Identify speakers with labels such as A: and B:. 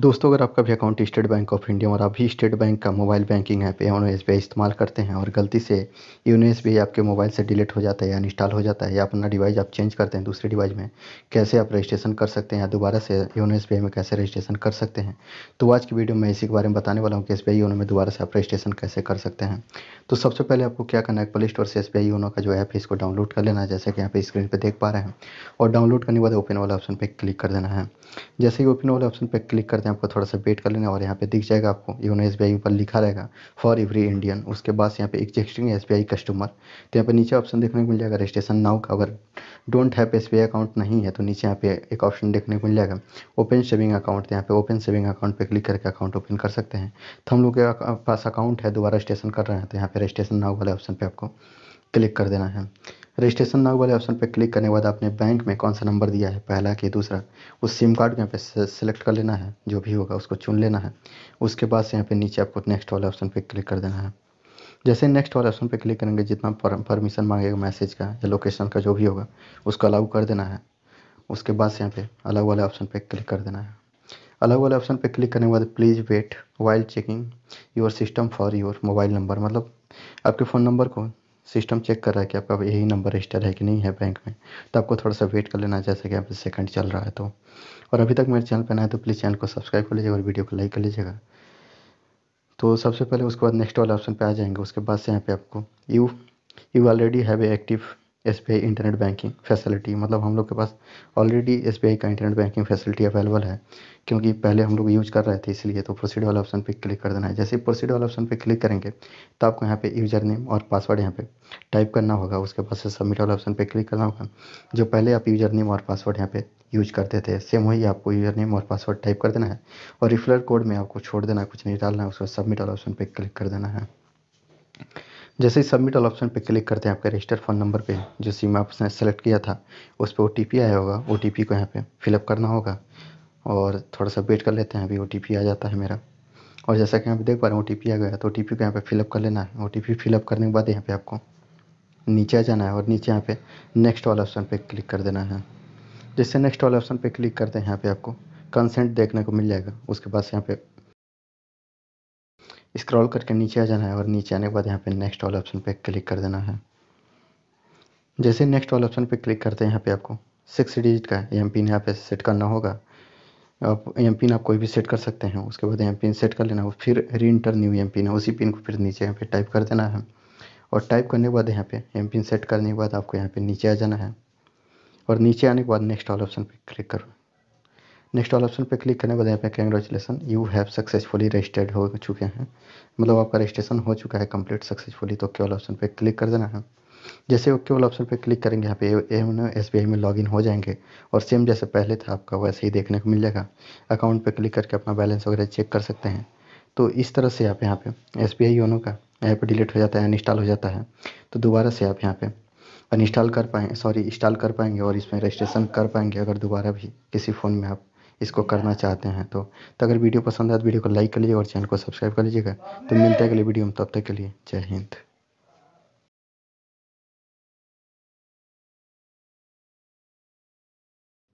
A: दोस्तों अगर आपका भी account state bank of India और आप भी स्टेट बैंक का mobile banking app YONO S इस्तेमाल करते हैं और गलती से योनो एस आपके मोबाइल से डिलीट हो जाता है या इंस्टॉल हो जाता है या अपना डिवाइस आप चेंज करते हैं दूसरे डिवाइस में कैसे आप रजिस्ट्रेशन कर सकते हैं या दोबारा से योनो एस में कैसे रजिस्ट्रेशन कर सकते हैं तो आज की वीडियो में इसी के बारे में बताने वाला हूँ कि एस योनो में दोबारा से आप रजिस्ट्रेशन कैसे कर सकते हैं तो सबसे पहले आपको क्या करना है प्ले स्टोर से एस योनो का जो ऐप है इसको डाउनलोड कर लेना है जैसे कि यहाँ पर स्क्रीन पर देख पा रहे हैं और डाउनलोड करने के बाद ओपन वाला ऑप्शन पर क्लिक कर देना है जैसे ही ओपन वाले ऑप्शन पर क्लिक कर हैं आपको थोड़ा सा वेट कर लेना और यहाँ पे दिख जाएगा आपको योनो एस ऊपर लिखा रहेगा फॉर एवरी इंडियन उसके बाद यहाँ पे एग्जिस्टिंग एस कस्टमर तो यहाँ पे नीचे ऑप्शन देखने को मिल जाएगा रजिस्ट्रेशन नाउ का अगर डोंट हैव एस अकाउंट नहीं है तो नीचे यहाँ पे एक ऑप्शन देखने को मिल जाएगा ओपन सेविंग अकाउंट यहाँ पे ओपन सेविंग अकाउंट पर क्लिक करके अकाउंट ओपन कर सकते हैं तो हम लोग के पास अकाउंट है दोबारा रजिस्ट्रेशन कर रहे हैं तो यहाँ पे रजिस्ट्रेशन नाउ वाले ऑप्शन पर आपको क्लिक कर देना है रजिस्ट्रेशन नाउ वाले ऑप्शन पर क्लिक करने के बाद आपने बैंक में कौन सा नंबर दिया है पहला कि दूसरा उस सिम कार्ड को यहाँ पे सेलेक्ट कर लेना है जो भी होगा उसको चुन लेना है उसके बाद से यहाँ पे नीचे आपको नेक्स्ट वाले ऑप्शन पर क्लिक कर देना है जैसे नेक्स्ट वाले ऑप्शन पर क्लिक करेंगे जितना परमिशन मांगेगा मैसेज का या लोकेशन का जो भी होगा उसको अलाउ कर देना है उसके बाद से यहाँ पे अलाउ वाले ऑप्शन पर क्लिक कर देना है अलग वाले ऑप्शन पर क्लिक करने के बाद please wait while checking your system for your mobile number मतलब आपके फ़ोन नंबर को सिस्टम चेक कर रहा है कि आपका यही नंबर रजिस्टर है कि नहीं है बैंक में तो आपको थोड़ा सा वेट कर लेना जैसे कि आप सेकंड चल रहा है तो और अभी तक मेरे चैनल पर ना है तो प्लीज़ चैनल को सब्सक्राइब कर लीजिएगा और वीडियो को लाइक कर लीजिएगा तो सबसे पहले उसके बाद नेक्स्ट वाले ऑप्शन पर आ जाएंगे उसके बाद से यहाँ पे आपको you you already have active S internet banking facility मतलब हम लोग के पास ऑलरेडी एस का इंटरनेट बैंकिंग फैसिलिटी अवेलेबल है क्योंकि पहले हम लोग यूज कर रहे थे इसलिए तो प्रोसीड वाला ऑप्शन पे क्लिक कर देना है जैसे प्रोसीड वाला ऑप्शन पे क्लिक करेंगे तो आपको यहाँ पे यूजर नेम और पासवर्ड यहाँ पे टाइप करना होगा उसके बाद से सबमिट वाला ऑप्शन पे क्लिक करना होगा जो पहले आप यूजर नेम और पासवर्ड यहाँ पे यूज करते थे सेम वही आपको यूजर नेम और पासवर्ड टाइप कर देना है और रिफ्लर कोड में आपको छोड़ देना है कुछ नहीं डालना है उसको सबमिट वाला ऑप्शन पर क्लिक कर देना है जैसे ही सबमिट वाला ऑप्शन पे क्लिक करते हैं आपका रजिस्टर फ़ोन नंबर पे जो सिम आपने सेलेक्ट किया था उस पर ओ आया होगा ओ को यहाँ पे फिलअप करना होगा और थोड़ा सा वेट कर लेते हैं अभी ओ आ जाता है मेरा और जैसा कि यहाँ पर देख पा रहे हैं ओ आ गया तो ओ को यहाँ पर फिलअप कर लेना है ओ फिलअप करने के बाद यहाँ पर आपको नीचे आ जाना है और नीचे यहाँ पे नेक्स्ट वाला ऑप्शन पर क्लिक कर देना है जैसे नेक्स्ट वाला ऑप्शन पर क्लिक करते हैं यहाँ पर आपको कंसेंट देखने को मिल जाएगा उसके बाद यहाँ पे स्क्रॉल करके नीचे आ जाना है और नीचे आने के बाद यहाँ पे नेक्स्ट वाले ऑप्शन पे क्लिक कर देना है जैसे नेक्स्ट वाले ऑप्शन पे क्लिक करते हैं यहाँ पे आपको सिक्स डिजिट का एम पिन यहाँ पे सेट करना होगा आप एम पिन आप कोई भी सेट कर सकते हैं उसके बाद एम पिन सेट कर लेना हो फिर री इंटर न्यू एम पिन है उसी पिन को फिर नीचे यहाँ पे टाइप कर देना है और टाइप करने के बाद यहाँ पे एम पिन सेट करने के बाद आपको यहाँ पे नीचे आ जाना है और नीचे आने के बाद नेक्स्ट वाले ऑप्शन पर क्लिक करो नेक्स्ट वाला ऑप्शन पे क्लिक करने के बाद यहाँ पे congratulation you have successfully registered हो चुके हैं मतलब आपका रजिस्ट्रेशन हो चुका है कंप्लीट सक्सेसफुली तो ओके वाला ऑप्शन पे क्लिक कर देना है जैसे ओके वाला ऑप्शन पे क्लिक करेंगे यहाँ पे एस बी आई में इन हो जाएंगे और सेम जैसे पहले था आपका वैसे ही देखने को मिल जाएगा अकाउंट पर क्लिक करके अपना बैलेंस वगैरह चेक कर सकते हैं तो इस तरह से आप यहाँ पे एस बी आई योनो का ऐप डिलीट हो जाता है अनइंस्टॉल हो जाता है तो दोबारा से आप यहाँ पे अनइंस्टॉल कर पाएँ सॉरी इंस्टॉल कर पाएंगे और इसमें रजिस्ट्रेशन कर पाएंगे अगर दोबारा भी किसी फ़ोन में आप इसको करना चाहते हैं तो तो अगर वीडियो पसंद आए तो वीडियो को लाइक कर लीजिएगा और चैनल को सब्सक्राइब कर लीजिएगा तो मिलते हैं अगले वीडियो में तब तक के लिए जय हिंद